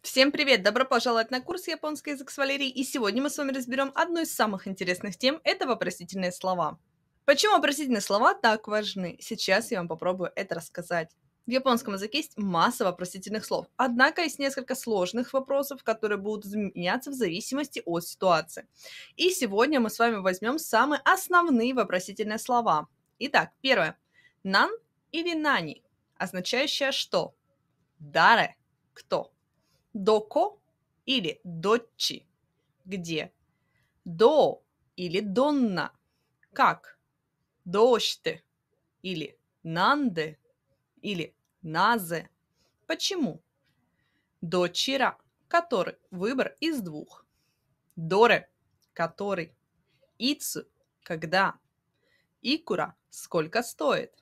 Всем привет! Добро пожаловать на курс «Японский язык с Валерией» и сегодня мы с вами разберем одну из самых интересных тем – это вопросительные слова. Почему вопросительные слова так важны? Сейчас я вам попробую это рассказать. В японском языке есть масса вопросительных слов, однако есть несколько сложных вопросов, которые будут меняться в зависимости от ситуации. И сегодня мы с вами возьмем самые основные вопросительные слова. Итак, первое. Нан или нани, означающее что? Даре – кто? доко или дочи, где до или донна, как дождь или нанде или назе. Почему? Дочера, который выбор из двух. Доре, который. Ицу, когда. Икура, сколько стоит.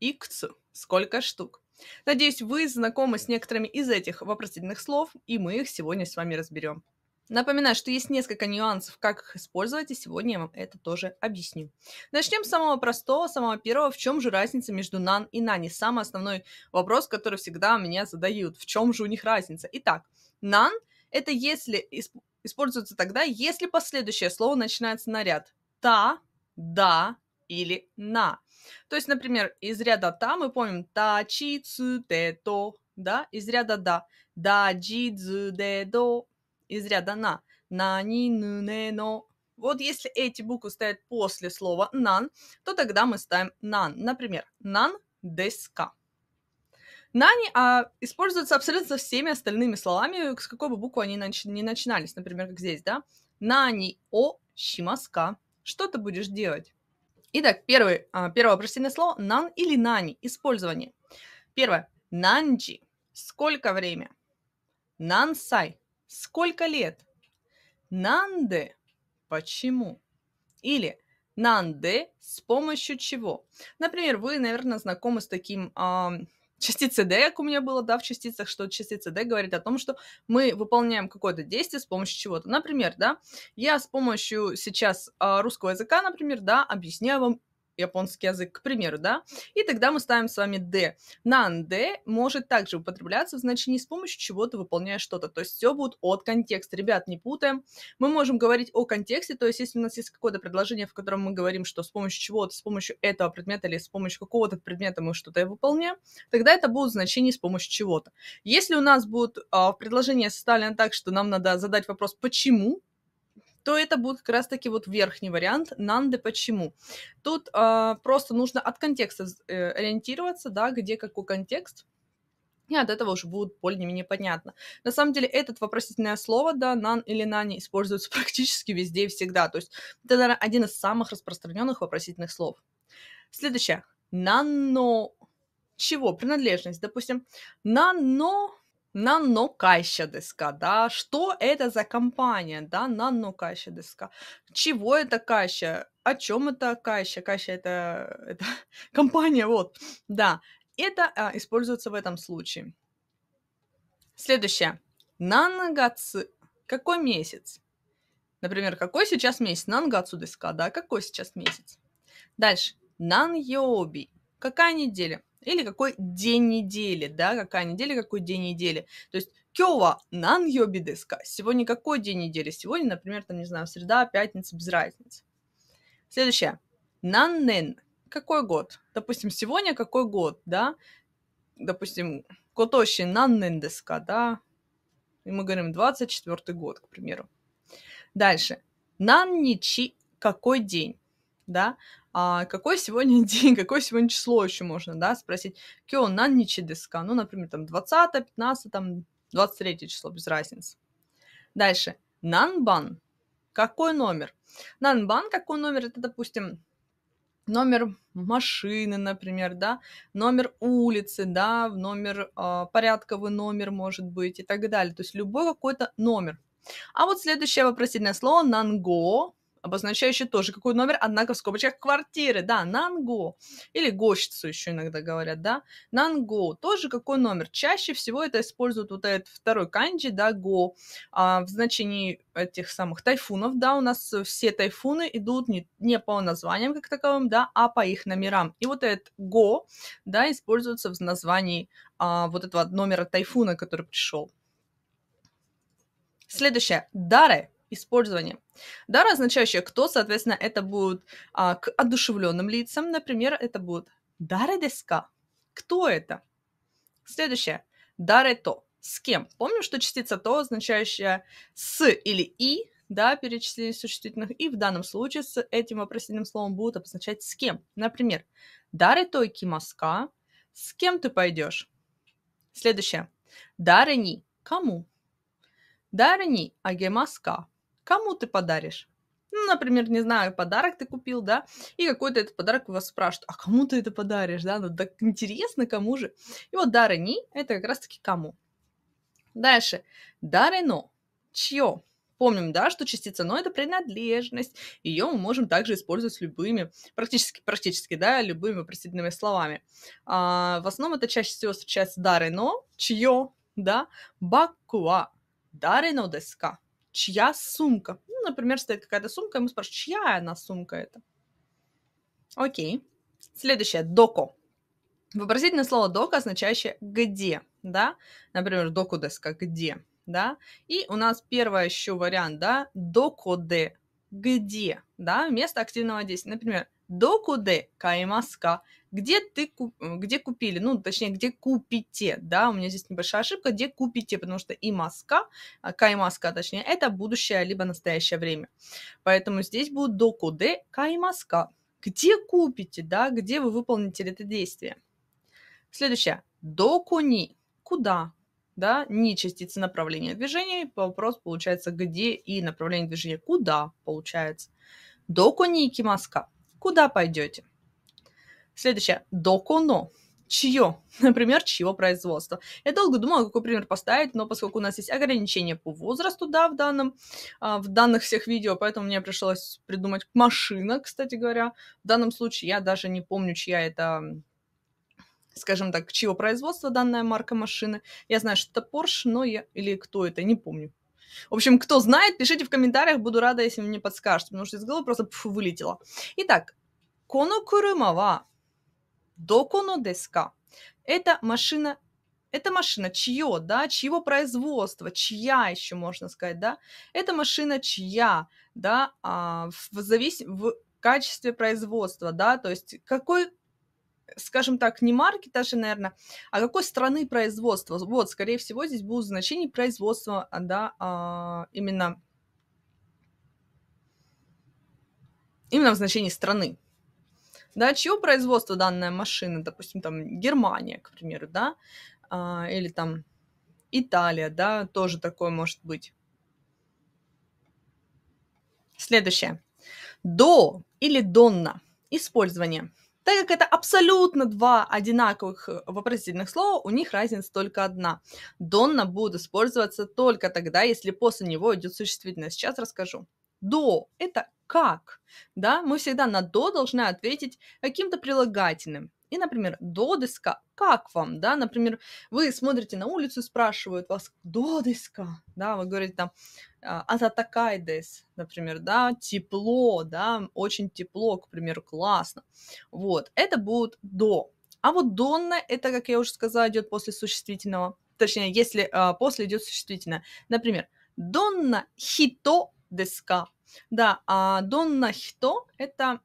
Икцу, сколько штук. Надеюсь, вы знакомы с некоторыми из этих вопросительных слов, и мы их сегодня с вами разберем. Напоминаю, что есть несколько нюансов, как их использовать, и сегодня я вам это тоже объясню. Начнем с самого простого, самого первого. В чем же разница между нан и нани? Самый основной вопрос, который всегда меня задают. В чем же у них разница? Итак, нан – это если используется тогда, если последующее слово начинается на ряд «та», «да» или «на». То есть, например, из ряда «та» мы помним «та чи цу те то», да, из ряда «да», «да джи цу де до», из ряда «на», «на ни ну не но». Вот если эти буквы стоят после слова «нан», то тогда мы ставим «нан». Например, «нан деска». Нани а, используются абсолютно со всеми остальными словами, с какой бы буквы они нач- не начинались. Например, как здесь, да? Нани о щимаска. Что ты будешь делать? Итак, первый, а, первое вопросительное слово нан или нани, использование. Первое. Нанджи. Сколько время? Нансай. Сколько лет? Нанде. Почему? Или нанде с помощью чего? Например, вы, наверное, знакомы с таким э, частицы D, как у меня было, да, в частицах, что частица D говорит о том, что мы выполняем какое-то действие с помощью чего-то. Например, да, я с помощью сейчас а, русского языка, например, да, объясняю вам японский язык, к примеру, да, и тогда мы ставим с вами «д». «Нанде» может также употребляться в значении «с помощью чего то выполняя что-то», то есть все будет от контекста, ребят, не путаем. Мы можем говорить о контексте, то есть если у нас есть какое-то предложение, в котором мы говорим, что с помощью чего-то, с помощью этого предмета или с помощью какого-то предмета мы что-то выполняем, тогда это будет значение «с помощью чего-то». Если у нас будет а, предложение составлено так, что нам надо задать вопрос «почему?», то это будет как раз-таки вот верхний вариант «нанде почему». Тут э, просто нужно от контекста э, ориентироваться, да, где какой контекст, и от этого уже будет более-менее понятно. На самом деле, этот вопросительное слово, да, нан или нани, используется практически везде и всегда. То есть это, наверное, один из самых распространенных вопросительных слов. Следующее. Нано чего? Принадлежность. Допустим, нано Нано нанокайща деска, да, что это за компания, да, Нано нанокайща деска. чего это кайща, о чем это кайща, кайща это, э, это компания, вот, да, это а, используется в этом случае. Следующее, нанагаци, какой месяц? Например, какой сейчас месяц? Нангацу деска, да, какой сейчас месяц? Дальше, нан йоби, какая неделя? Или какой день недели, да, какая неделя, какой день недели. То есть Кёва нан йоби деска. Сегодня какой день недели? Сегодня, например, там, не знаю, среда, пятница, без разницы. Следующее. Нан нен. Какой год? Допустим, сегодня какой год, да? Допустим, котоши нан нен деска, да? И мы говорим 24 год, к примеру. Дальше. Нан ничи. Какой день? да, а какой сегодня день, какое сегодня число еще можно, да, спросить, кё на ничидеска, ну, например, там 20, 15, там 23 число, без разницы. Дальше, нанбан, какой номер? Нанбан, какой номер, это, допустим, номер машины, например, да, номер улицы, да, номер э, порядковый номер может быть и так далее. То есть любой какой-то номер. А вот следующее вопросительное слово нанго, обозначающий тоже какой номер, однако в скобочках квартиры, да, нанго, или гощицу еще иногда говорят, да, нанго, тоже какой номер. Чаще всего это используют вот этот второй канджи, да, го, а, в значении этих самых тайфунов, да, у нас все тайфуны идут не, не по названиям как таковым, да, а по их номерам. И вот этот го, да, используется в названии а, вот этого номера тайфуна, который пришел. Следующее. Дары использования. Дар, означающий «кто», соответственно, это будут а, к одушевленным лицам, например, это будут «дары деска», «кто это?». Следующее «дары то», «с кем». Помню, что частица «то», означающая «с» или «и», да, перечисление существительных, и в данном случае с этим вопросительным словом будут обозначать «с кем». Например, «дары то и кимаска», «с кем ты пойдешь?». Следующее «дары ни», «кому?». «Дары ни агемаска», кому ты подаришь? Ну, например, не знаю, подарок ты купил, да, и какой-то этот подарок у вас спрашивают, а кому ты это подаришь, да, ну так интересно, кому же. И вот дары ни это как раз-таки кому. Дальше. Дары но. Чье? Помним, да, что частица но это принадлежность. Ее мы можем также использовать с любыми, практически, практически, да, любыми вопросительными словами. А, в основном это чаще всего встречается дары но, чье, да, бакуа, дары но деска чья сумка. Ну, например, стоит какая-то сумка, и мы спрашиваем, чья она сумка это? Окей. Следующее, доко. Вопросительное слово доко, означающее где, да? Например, докудеска, где, да? И у нас первый еще вариант, да, докуде, где, да, место активного действия. Например, докуде каймаска, где ты, э, где купили, ну, точнее, где купите, да, у меня здесь небольшая ошибка, где купите, потому что и маска, а, маска, а точнее, это будущее, либо настоящее время. Поэтому здесь будет докуде маска, где купите, да, где вы выполните это действие. Следующее, докуни, куда, да, не частица направления движения, вопрос получается, где и направление движения куда получается. Докуни и кимаска, куда пойдете. Следующее. Доконо. Чье? Например, чьего производства? Я долго думала, какой пример поставить, но поскольку у нас есть ограничения по возрасту, да, в данном, а, в данных всех видео, поэтому мне пришлось придумать машина, кстати говоря. В данном случае я даже не помню, чья это скажем так, чьего производства данная марка машины. Я знаю, что это Porsche, но я... Или кто это, не помню. В общем, кто знает, пишите в комментариях, буду рада, если мне подскажете, потому что из головы просто пф, вылетело. Итак, Коно Доконо деска. Это машина это машина чье, да, чьего производства, чья еще можно сказать, да, это машина чья, да, а, в, завис... в качестве производства, да, то есть какой, скажем так, не марки даже, наверное, а какой страны производства, вот, скорее всего, здесь будут значения производства, да, а, именно, именно в значении страны, да, чье производство данная машина, допустим, там Германия, к примеру, да, а, или там Италия, да, тоже такое может быть. Следующее. До или донна. Использование. Так как это абсолютно два одинаковых вопросительных слова, у них разница только одна. Донна будет использоваться только тогда, если после него идет существительное. Сейчас расскажу. До – это как, да, мы всегда на до должны ответить каким-то прилагательным. И, например, додыска, как вам, да, например, вы смотрите на улицу спрашивают вас, додыска, да, вы говорите там, ататакайдес, «а например, да, тепло, да, очень тепло, к примеру, классно. Вот, это будет до. А вот донна, это, как я уже сказала, идет после существительного, точнее, если а, после идет существительное. Например, донна хито деска да, а Донна Хито — это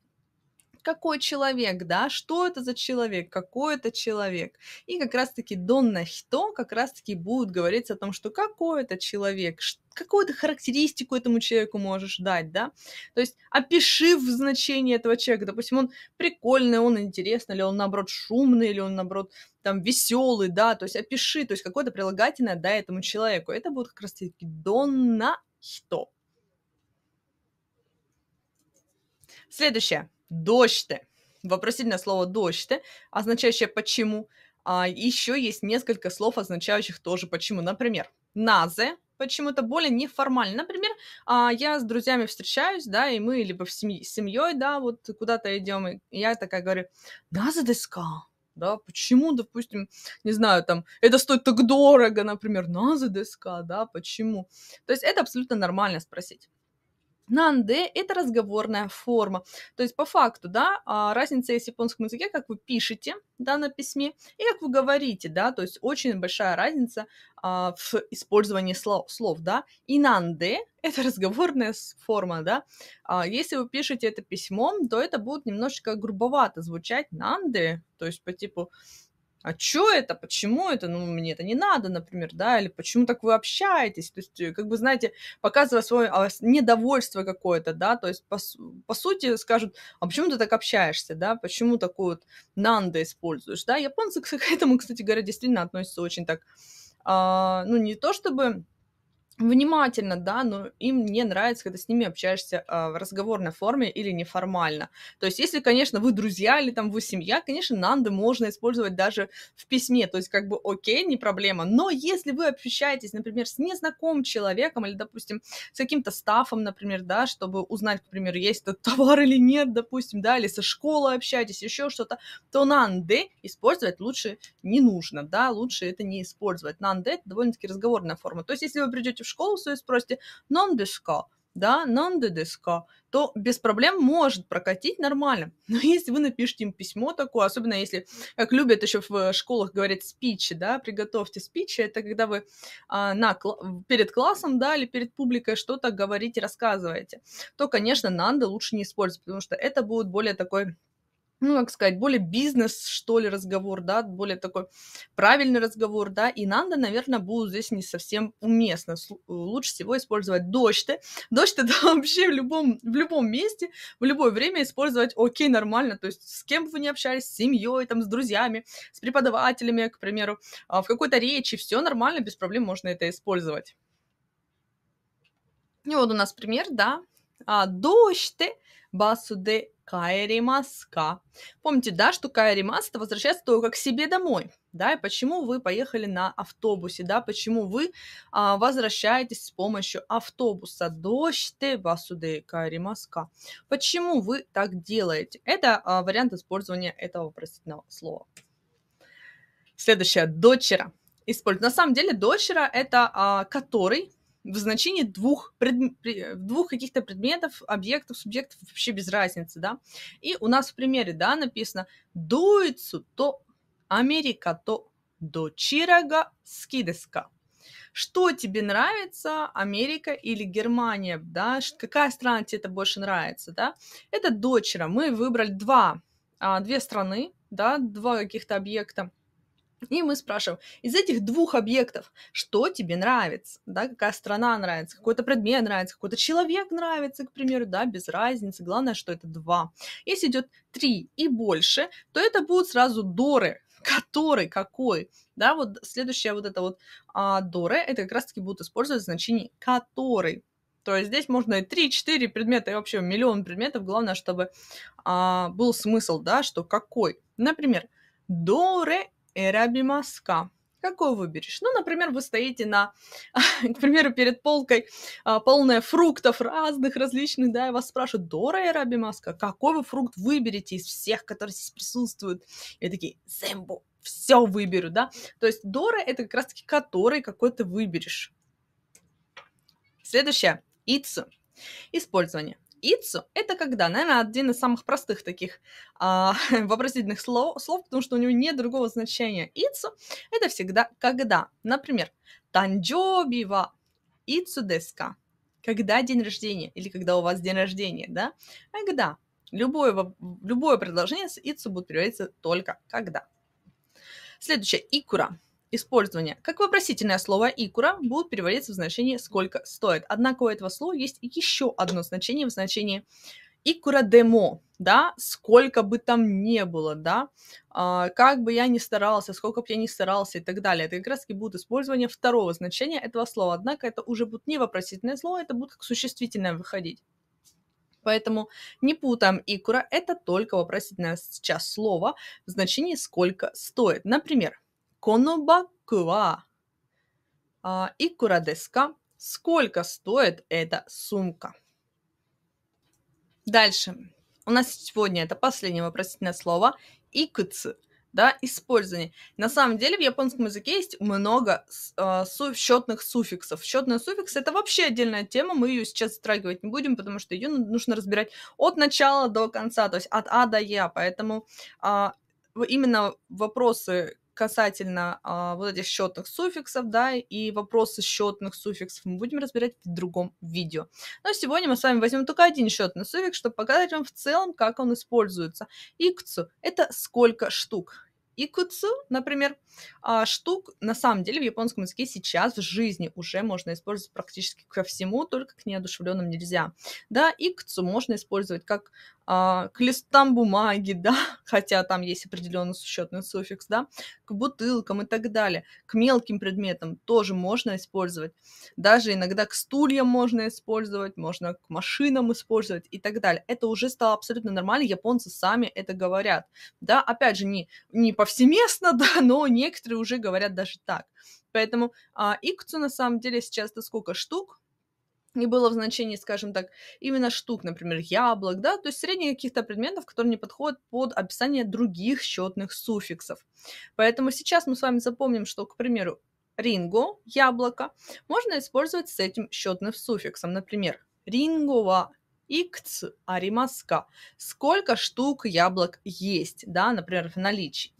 какой человек, да, что это за человек, какой это человек. И как раз-таки Донна Хито как раз-таки будут говорить о том, что какой это человек, какую-то характеристику этому человеку можешь дать, да, то есть опиши в значении этого человека, допустим, он прикольный, он интересный, или он, наоборот, шумный, или он, наоборот, там, веселый, да, то есть опиши, то есть какое-то прилагательное, да, этому человеку, это будет как раз-таки Донна Хито. Следующее. Дождь. Вопросительное слово дождь, означающее почему. А еще есть несколько слов, означающих тоже почему. Например, назе почему-то более неформально. Например, а, я с друзьями встречаюсь, да, и мы либо в семь... с семьей, да, вот куда-то идем, и я такая говорю, назе деска, да, почему, допустим, не знаю, там, это стоит так дорого, например, на ЗДСК, да, почему? То есть это абсолютно нормально спросить. Нанде — это разговорная форма. То есть по факту, да, а, разница есть в японском языке, как вы пишете, да, на письме, и как вы говорите, да, то есть очень большая разница а, в использовании слов, слов, да. И нанде — это разговорная форма, да. А, если вы пишете это письмом, то это будет немножечко грубовато звучать нанде, то есть по типу а чё это, почему это, ну, мне это не надо, например, да, или почему так вы общаетесь, то есть, э, как бы, знаете, показывая свое а, недовольство какое-то, да, то есть, по, по сути, скажут, а почему ты так общаешься, да, почему такую вот нанда используешь, да, японцы к этому, кстати говоря, действительно относятся очень так, а, ну, не то чтобы внимательно, да, но им не нравится, когда с ними общаешься э, в разговорной форме или неформально. То есть, если, конечно, вы друзья или там вы семья, конечно, нанды можно использовать даже в письме, то есть, как бы, окей, не проблема. Но если вы общаетесь, например, с незнакомым человеком или, допустим, с каким-то стафом, например, да, чтобы узнать, к примеру, есть этот товар или нет, допустим, да, или со школы общаетесь, еще что-то, то нанды использовать лучше не нужно, да, лучше это не использовать. Нанды — это довольно-таки разговорная форма. То есть, если вы придете в в школу свою спросите, нон дешко, да, нон де дешко, то без проблем может прокатить нормально. Но если вы напишите им письмо такое, особенно если, как любят еще в школах говорить, спичи, да, приготовьте спичи, это когда вы а, на, перед классом, да, или перед публикой что-то говорите, рассказываете, то, конечно, нанда лучше не использовать, потому что это будет более такой ну, как сказать, более бизнес, что ли, разговор, да, более такой правильный разговор, да, и надо, наверное, будет здесь не совсем уместно. Э, лучше всего использовать дождь дождь это вообще в любом, в любом месте, в любое время использовать окей, нормально, то есть с кем бы вы ни общались, с семьей, там, с друзьями, с преподавателями, к примеру, а, в какой-то речи, все нормально, без проблем можно это использовать. И вот у нас пример, да, а, дождь басу-де Кайри Маска. Помните, да, что Кайри Мас это возвращается только к себе домой, да, и почему вы поехали на автобусе, да, почему вы а, возвращаетесь с помощью автобуса. Дождь басуды Кайри Маска. Почему вы так делаете? Это а, вариант использования этого вопросительного слова. Следующее, дочера. Использ... На самом деле, дочера это а, который в значении двух, пред... двух каких-то предметов, объектов, субъектов, вообще без разницы, да. И у нас в примере, да, написано «дуицу то Америка то дочирага скидеска». Что тебе нравится, Америка или Германия, да? Какая страна тебе это больше нравится, да? Это дочера. Мы выбрали два, а, две страны, да, два каких-то объекта и мы спрашиваем, из этих двух объектов, что тебе нравится, да, какая страна нравится, какой-то предмет нравится, какой-то человек нравится, к примеру, да, без разницы, главное, что это два. Если идет три и больше, то это будут сразу доры, который, какой, да, вот следующая вот эта вот а, доры, это как раз-таки будут использовать значение который, то есть здесь можно и 3-4 предмета, и вообще миллион предметов. Главное, чтобы а, был смысл, да, что какой. Например, до Эраби маска. Какой выберешь? Ну, например, вы стоите на, к примеру, перед полкой, а, полная фруктов разных, различных, да, и вас спрашивают, Дора Эраби маска, какой вы фрукт выберете из всех, которые здесь присутствуют? И такие, Зэмбо, все выберу, да. То есть Дора это как раз-таки который какой ты выберешь. Следующее. Ицу. Использование. Ицу – это когда, наверное, один из самых простых таких а, вопросительных слов, слов, потому что у него нет другого значения. Ицу – это всегда когда. Например, танджобива ицу деска. Когда день рождения или когда у вас день рождения, да? А когда. Любое, любое предложение с ицу будет переводиться только когда. Следующее – икура использования. Как вопросительное слово «икура» будет переводиться в значение «сколько стоит». Однако у этого слова есть еще одно значение в значении «икура демо», да, сколько бы там ни было, да, а, как бы я ни старался, сколько бы я ни старался и так далее. Это как раз таки будет использование второго значения этого слова. Однако это уже будет не вопросительное слово, это будет как существительное выходить. Поэтому не путаем икура, это только вопросительное сейчас слово в значении «сколько стоит». Например, このバッグは、а, икура Сколько стоит эта сумка? Дальше. У нас сегодня это последнее вопросительное слово икуцу, да, использование. На самом деле в японском языке есть много э, счетных суффиксов. Счетный суффикс это вообще отдельная тема, мы ее сейчас затрагивать не будем, потому что ее нужно разбирать от начала до конца, то есть от А до Я. Поэтому э, именно вопросы касательно а, вот этих счетных суффиксов, да, и вопросы счетных суффиксов мы будем разбирать в другом видео. Но сегодня мы с вами возьмем только один счетный суффикс, чтобы показать вам в целом, как он используется. Икцу – это сколько штук икуцу, например, а, штук на самом деле в японском языке сейчас в жизни уже можно использовать практически ко всему, только к неодушевленным нельзя. Да, икцу можно использовать как а, к листам бумаги, да, хотя там есть определенный счетный суффикс, да, к бутылкам и так далее, к мелким предметам тоже можно использовать, даже иногда к стульям можно использовать, можно к машинам использовать и так далее. Это уже стало абсолютно нормально, японцы сами это говорят, да, опять же, не, не повсеместно, да, но некоторые уже говорят даже так. Поэтому а, икцу на самом деле сейчас-то сколько штук? не было в значении, скажем так, именно штук, например, яблок, да, то есть средних каких-то предметов, которые не подходят под описание других счетных суффиксов. Поэтому сейчас мы с вами запомним, что, к примеру, ринго, яблоко, можно использовать с этим счетным суффиксом, например, рингова, икц, аримаска. Сколько штук яблок есть, да, например, в наличии.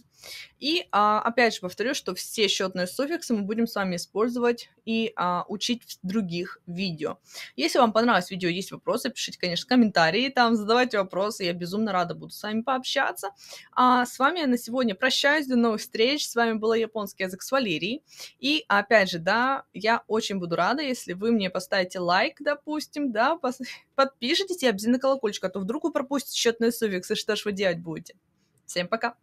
И а, опять же повторю, что все счетные суффиксы мы будем с вами использовать и а, учить в других видео. Если вам понравилось видео, есть вопросы, пишите, конечно, комментарии там, задавайте вопросы, я безумно рада буду с вами пообщаться. А с вами я на сегодня прощаюсь, до новых встреч, с вами была японский язык с Валерией. И опять же, да, я очень буду рада, если вы мне поставите лайк, допустим, да, подпишитесь и обязательно колокольчик, а то вдруг вы пропустите счетные суффиксы, что ж вы делать будете. Всем пока!